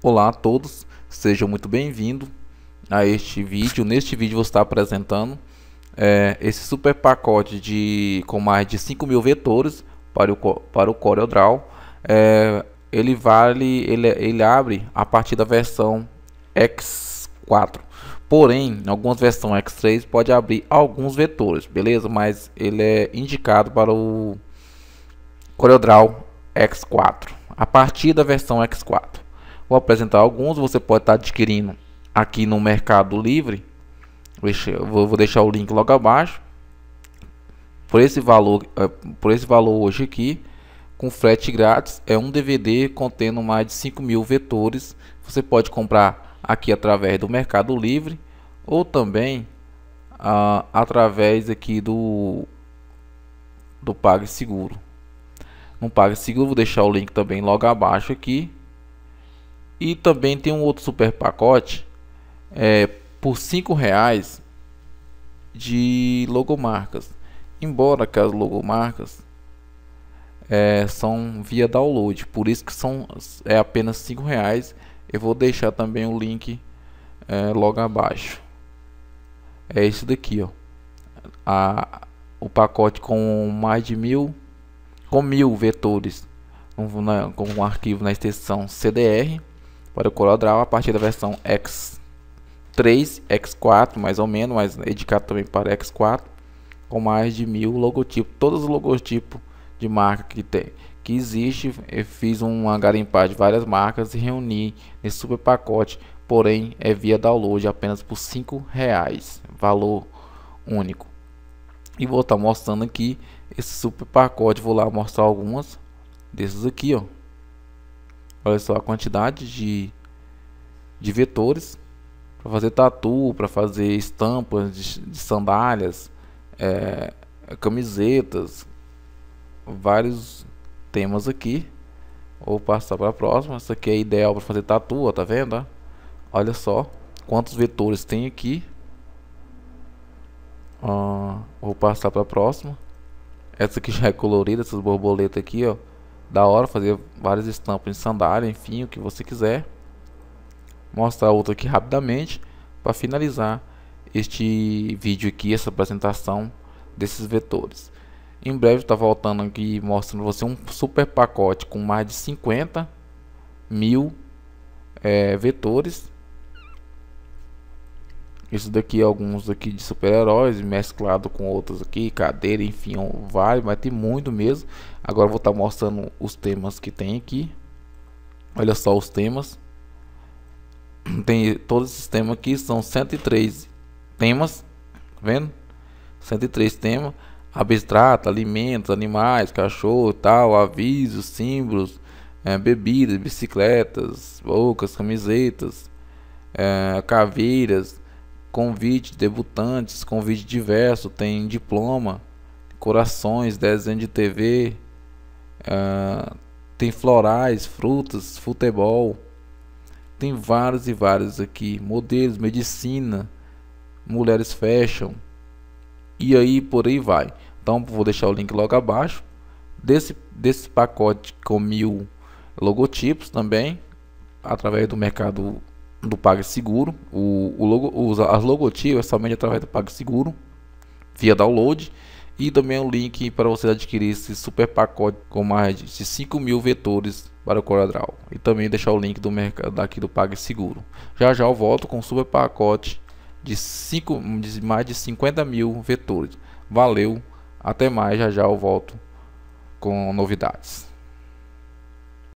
Olá a todos, sejam muito bem-vindos a este vídeo. Neste vídeo vou estar apresentando é, esse super pacote de, com mais de 5 mil vetores para o, para o CorelDRAW. É, ele vale, ele, é, ele abre a partir da versão X4. Porém, em algumas versões X3 pode abrir alguns vetores, beleza? Mas ele é indicado para o CorelDRAW X4, a partir da versão X4. Vou apresentar alguns. Você pode estar tá adquirindo aqui no Mercado Livre. Vou deixar o link logo abaixo. Por esse valor, eh, por esse valor hoje aqui, com frete grátis, é um DVD contendo mais de 5 mil vetores. Você pode comprar aqui através do Mercado Livre ou também ah, através aqui do do PagSeguro. No PagSeguro vou deixar o link também logo abaixo aqui e também tem um outro super pacote é, por cinco reais de logomarcas. Embora que as logomarcas é, são via download, por isso que são é apenas cinco reais. Eu vou deixar também o link é, logo abaixo. É esse daqui, ó. A, o pacote com mais de mil, com mil vetores, na, né, com um arquivo na extensão CDR para o CorelDRAW a partir da versão X3, X4 mais ou menos, mas dedicado também para X4, com mais de mil logotipos. Todos os logotipos de marca que tem que existe, eu fiz uma garimpagem de várias marcas e reuni nesse super pacote, porém é via download apenas por cinco reais, valor único. E vou estar tá mostrando aqui esse super pacote, vou lá mostrar algumas desses aqui, ó. Olha só a quantidade de, de vetores para fazer tatu, para fazer estampas de, de sandálias, é, camisetas, vários temas aqui. Vou passar para a próxima. Essa aqui é ideal para fazer tatu, ó, tá vendo? Ó? Olha só quantos vetores tem aqui. Ah, vou passar para a próxima. Essa aqui já é colorida, essas borboletas aqui, ó da hora, fazer várias estampas de sandália, enfim, o que você quiser. Mostrar outra aqui rapidamente para finalizar este vídeo aqui, essa apresentação desses vetores. Em breve está voltando aqui mostrando você um super pacote com mais de 50 mil é, vetores isso daqui, alguns daqui de super-heróis, mesclado com outros aqui, cadeira, enfim, vai, vai ter muito mesmo. Agora vou estar tá mostrando os temas que tem aqui. Olha só os temas. Tem todos esses temas aqui, são 103 temas, tá vendo? 103 temas. Abstrato, alimentos, animais, cachorro tal, avisos, símbolos, é, bebidas, bicicletas, bocas, camisetas, é, caveiras convite debutantes, convite diverso, tem diploma, corações, desenho de TV, uh, ah, tem florais, frutas, futebol, tem vários e vários aqui, modelos, medicina, mulheres fashion, e aí por aí vai. Então vou deixar o link logo abaixo desse, desse pacote com mil logotipos também, através do mercado do PagSeguro. O, o logo, os, as logotipas somente através do PagSeguro, via download. E também um link para você adquirir esse super pacote com mais de 5 mil vetores para o CorelDRAW. E também deixar o link do mercado aqui do PagSeguro. Já já eu volto com o super pacote de, cinco, de mais de 50 mil vetores. Valeu, até mais, já já eu volto com novidades.